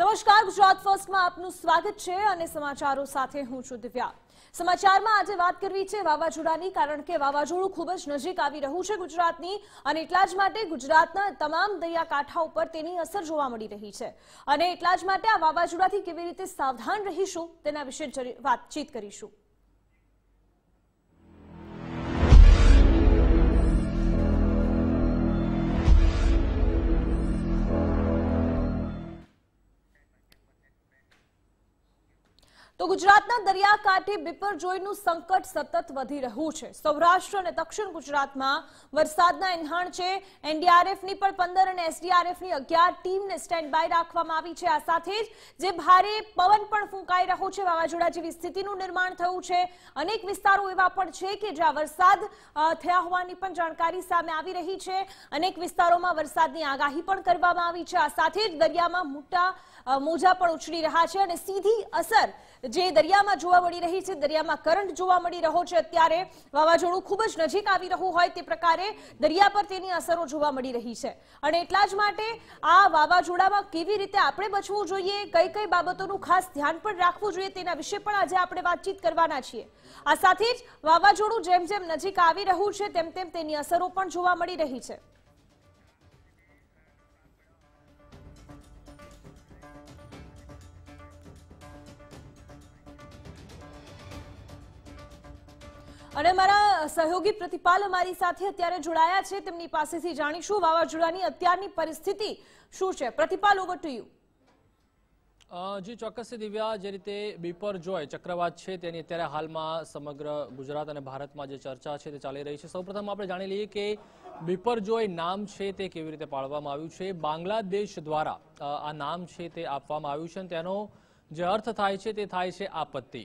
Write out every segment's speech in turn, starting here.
નમસ્કાર ગુજરાત ફર્સ્ટમાં આપનું સ્વાગત છે અને સમાચારો સાથે હું છું દિવ્યા સમાચારમાં આજે વાત કરવી છે વાવાઝોડાની કારણ કે વાવાઝોડું ખૂબ જ નજીક આવી રહ્યું છે ગુજરાતની અને એટલા જ માટે ગુજરાતના તમામ દરિયાકાંઠા ઉપર તેની અસર જોવા મળી રહી છે અને એટલા જ માટે આ વાવાઝોડાથી કેવી રીતે સાવધાન રહીશું તેના વિશે વાતચીત કરીશું ગુજરાતના દરિયાકાંઠે બિપરજોયનું સંકટ સતત વધી રહ્યું છે સૌરાષ્ટ્ર અને દક્ષિણ ગુજરાતમાં વરસાદના એંધાણ છે એનડીઆરએફની પણ પંદર અને એસડીઆરએફની અગિયાર ટીમને સ્ટેન્ડ બાય રાખવામાં આવી છે આ સાથે જ જે ભારે પવન પણ ફૂંકાઈ રહ્યો છે વાવાઝોડા જેવી સ્થિતિનું નિર્માણ થયું છે અનેક વિસ્તારો એવા પણ છે કે જ્યાં વરસાદ થયા હોવાની પણ જાણકારી સામે આવી રહી છે અનેક વિસ્તારોમાં વરસાદની આગાહી પણ કરવામાં આવી છે આ સાથે જ દરિયામાં મોટા મોજા પણ ઉછળી રહ્યા છે અને સીધી અસર જે દરિયામાં જોવા મળી રહી છે દરિયામાં કરંટ જોવા મળી રહ્યો છે અત્યારે વાવાઝોડું ખૂબ જ નજીક આવી રહ્યું હોય તે પ્રકારે દરિયા પર તેની અસરો જોવા મળી રહી છે અને એટલા જ માટે આ વાવાઝોડામાં કેવી રીતે આપણે બચવું જોઈએ કઈ કઈ બાબતોનું ખાસ ધ્યાન પણ રાખવું જોઈએ તેના વિશે પણ આજે આપણે વાતચીત કરવાના છીએ આ સાથે જ વાવાઝોડું જેમ જેમ નજીક આવી રહ્યું છે તેમ તેમ તેની અસરો પણ જોવા મળી રહી છે અને મારા સહયોગી પ્રતિપાલ અમારી સાથે અત્યારે જોડાયા છે તેમની પાસેથી જાણીશું વાવાઝોડાની અત્યારની પરિસ્થિતિ શું છે Pratipal over to you ji ચોક્કસ દિવ્યા જે રીતે બીપર જોય ચક્રવાત છે તેની અત્યારે હાલમાં સમગ્ર ગુજરાત અને ભારતમાં જે ચર્ચા છે તે ચાલી રહી છે સૌપ્રથમ આપણે જાણી લઈએ કે બિપરજોય નામ છે તે કેવી રીતે પાડવામાં આવ્યું છે બાંગ્લાદેશ દ્વારા આ નામ છે તે આપવામાં આવ્યું છે અને તેનો જે અર્થ થાય છે તે થાય છે આપત્તિ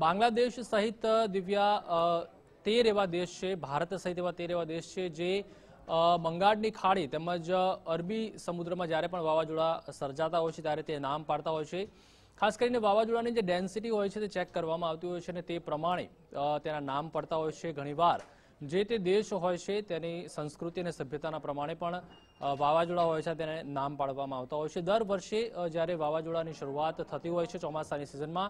બાંગ્લાદેશ સહિત દિવ્યા તેર એવા દેશ છે ભારત સહિત એવા તેર એવા દેશ છે જે બંગાળની ખાડી તેમજ અરબી સમુદ્રમાં જ્યારે પણ વાવાઝોડા સર્જાતા હોય છે ત્યારે તે નામ પાડતા હોય છે ખાસ કરીને વાવાઝોડાની જે ડેન્સિટી હોય છે તે ચેક કરવામાં આવતી હોય છે અને તે પ્રમાણે તેના નામ પડતા હોય છે ઘણીવાર જે તે દેશ હોય છે તેની સંસ્કૃતિ અને સભ્યતાના પ્રમાણે પણ વાવાઝોડા હોય છે તેને નામ પાડવામાં આવતા હોય છે દર વર્ષે જ્યારે વાવાઝોડાની શરૂઆત થતી હોય છે ચોમાસાની સિઝનમાં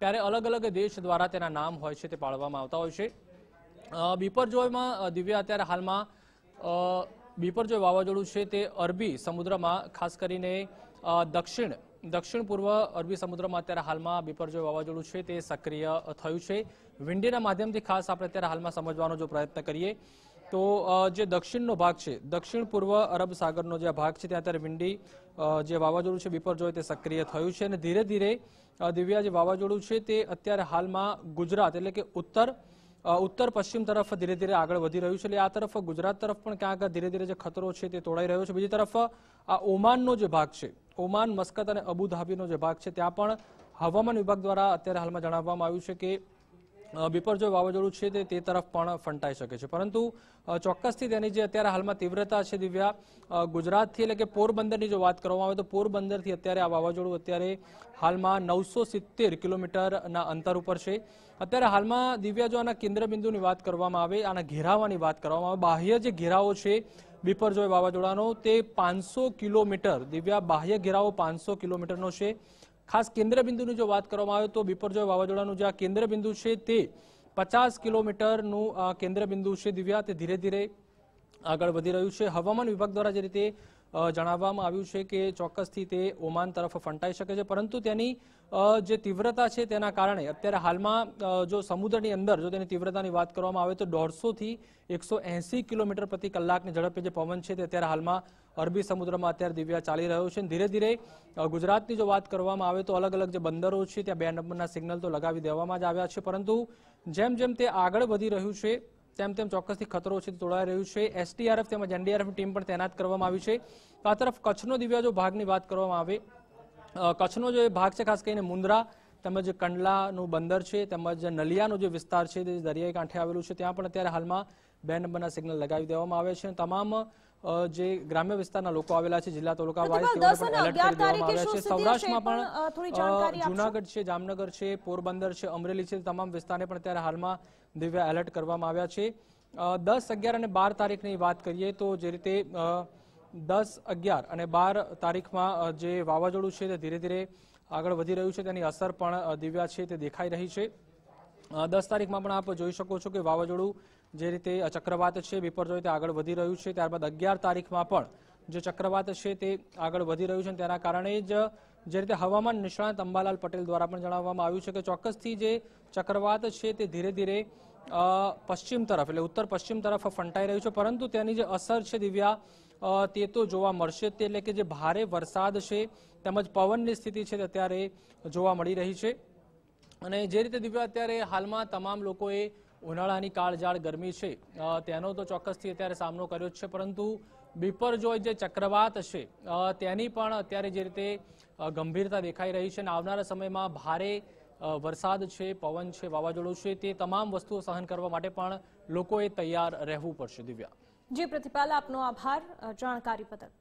ત્યારે અલગ અલગ દેશ દ્વારા તેના નામ હોય છે તે પાડવામાં આવતા હોય છે બિપરજોયમાં દિવ્ય અત્યારે હાલમાં બિપરજોય વાવાઝોડું છે તે અરબી સમુદ્રમાં ખાસ કરીને દક્ષિણ દક્ષિણ પૂર્વ અરબી સમુદ્રમાં અત્યારે હાલમાં બિપરજોય વાવાઝોડું છે તે સક્રિય થયું છે વિંડીના માધ્યમથી ખાસ આપણે અત્યારે હાલમાં સમજવાનો જો પ્રયત્ન કરીએ તો જે દક્ષિણનો ભાગ છે દક્ષિણ પૂર્વ અરબ સાગરનો જે ભાગ છે ત્યાં અત્યારે વિંડી જે વાવાઝોડું છે બિપરજોય તે સક્રિય થયું છે અને ધીરે ધીરે દિવ્યા જે વાવાઝોડું છે તે અત્યારે હાલમાં ગુજરાત એટલે કે ઉત્તર ઉત્તર પશ્ચિમ તરફ ધીરે ધીરે આગળ વધી રહ્યું છે એટલે આ તરફ ગુજરાત તરફ પણ ક્યાંક ધીરે ધીરે જે ખતરો છે તે તોડાઈ રહ્યો છે બીજી તરફ આ ઓમાનનો જે ભાગ છે ઓમાન મસ્કત અને અબુધાબીનો જે ભાગ છે ત્યાં પણ હવામાન વિભાગ દ્વારા અત્યારે હાલમાં જણાવવામાં આવ્યું છે કે બિપરજોય વાવાઝોડું છે તે તરફ પણ ફંટાઈ શકે છે પરંતુ ચોક્કસથી તેની જે અત્યારે હાલમાં તીવ્રતા છે દિવ્યા ગુજરાતથી એટલે કે પોરબંદરની જો વાત કરવામાં આવે તો પોરબંદરથી અત્યારે આ વાવાઝોડું અત્યારે હાલમાં નવસો સિત્તેર કિલોમીટરના અંતર ઉપર છે અત્યારે હાલમાં દિવ્યા જો આના કેન્દ્રબિંદુની વાત કરવામાં આવે આના ઘેરાવાની વાત કરવામાં આવે બાહ્ય જે ઘેરાવો છે બીપરજોય વાવાઝોડાનો તે પાંચસો કિલોમીટર દિવ્યા બાહ્ય ઘેરાવો પાંચસો કિલોમીટરનો છે ખાસ કેન્દ્રબિંદુની જો વાત કરવામાં આવે તો બિપરજોય વાવાઝોડાનું જે આ કેન્દ્રબિંદુ છે તે પચાસ કિલોમીટરનું કેન્દ્રબિંદુ છે દિવ્યા તે ધીરે ધીરે આગળ વધી રહ્યું છે હવામાન વિભાગ દ્વારા જે રીતે જણાવવામાં આવ્યું છે કે ચોક્કસથી તે ઓમાન તરફ ફંટાઈ શકે છે પરંતુ તેની જે તીવ્રતા છે તેના કારણે અત્યારે હાલમાં જો સમુદ્રની અંદર જો તેની તીવ્રતાની વાત કરવામાં આવે તો દોઢસોથી એકસો એંસી કિલોમીટર પ્રતિ કલાકની ઝડપે જે પવન છે તે અત્યારે હાલમાં અરબી સમુદ્રમાં અત્યારે દિવ્યા ચાલી રહ્યો છે ધીરે ધીરે ગુજરાતની જો વાત કરવામાં આવે તો અલગ અલગ જે બંદરો છે ત્યાં બે નંબરના સિગ્નલ તો લગાવી દેવામાં જ આવ્યા છે પરંતુ જેમ જેમ તે આગળ વધી રહ્યું છે તેમ તેમ ચોક્કસથી ખતરો છે તોડાઈ રહ્યું છે એસટીઆરએફ તેમજ એનડીઆરએફની ટીમ પણ તૈનાત કરવામાં આવી છે તો આ તરફ કચ્છનો દિવ્યાજો ભાગની વાત કરવામાં આવે કચ્છનો જે ભાગ છે ખાસ કરીને મુન્દ્રા તેમજ કંડલાનું બંદર છે તેમજ નલિયાનો જે વિસ્તાર છે તે દરિયાઈ કાંઠે આવેલું છે ત્યાં પણ અત્યારે હાલમાં બે નંબરના સિગ્નલ લગાવી દેવામાં આવ્યા છે તમામ જે ગ્રામ્ય વિસ્તારના લોકો આવેલા છે જિલ્લા તાલુકા વાઇઝ એલર્ટ કરી દેવામાં આવ્યા છે સૌરાષ્ટ્રમાં પણ જુનાગઢ છે જામનગર છે પોરબંદર છે અમરેલી છે તમામ વિસ્તારને પણ ત્યારે હાલમાં દિવ્ય એલર્ટ કરવામાં આવ્યા છે દસ અગિયાર અને બાર તારીખની વાત કરીએ તો જે રીતે દસ અગિયાર અને બાર તારીખમાં જે વાવાઝોડું છે તે ધીરે ધીરે આગળ વધી રહ્યું છે તેની અસર પણ દિવ્યા છે તે દેખાઈ રહી છે દસ તારીખમાં પણ આપ જોઈ શકો છો કે વાવાઝોડું જે રીતે ચક્રવાત છે બિપરજોય રીતે આગળ વધી રહ્યું છે ત્યારબાદ અગિયાર તારીખમાં પણ જે ચક્રવાત છે તે આગળ વધી રહ્યું છે તેના કારણે જ જે રીતે હવામાન નિષ્ણાંત અંબાલાલ પટેલ દ્વારા પણ જણાવવામાં આવ્યું છે કે ચોક્કસથી જે ચક્રવાત છે તે ધીરે ધીરે પશ્ચિમ તરફ એટલે ઉત્તર પશ્ચિમ તરફ ફંટાઈ રહ્યું છે પરંતુ તેની જે અસર છે દિવ્યા તે તો જોવા મળશે તે એટલે કે જે ભારે વરસાદ છે તેમજ પવનની સ્થિતિ છે તે અત્યારે જોવા મળી રહી છે અને જે રીતે દિવ્ય અત્યારે હાલમાં તમામ લોકોએ ઉનાળાની કાળજાળ ગરમી છે તેનો તો ચોક્કસથી અત્યારે સામનો કર્યો છે પરંતુ બિપરજોય જે ચક્રવાત છે તેની પણ અત્યારે જે રીતે ગંભીરતા દેખાઈ રહી છે અને આવનારા સમયમાં ભારે વરસાદ છે પવન છે વાવાઝોડું છે તે તમામ વસ્તુઓ સહન કરવા માટે પણ લોકોએ તૈયાર રહેવું પડશે દિવ્યા જી પ્રતિપાલ આપનો આભાર જાણકારી બદલ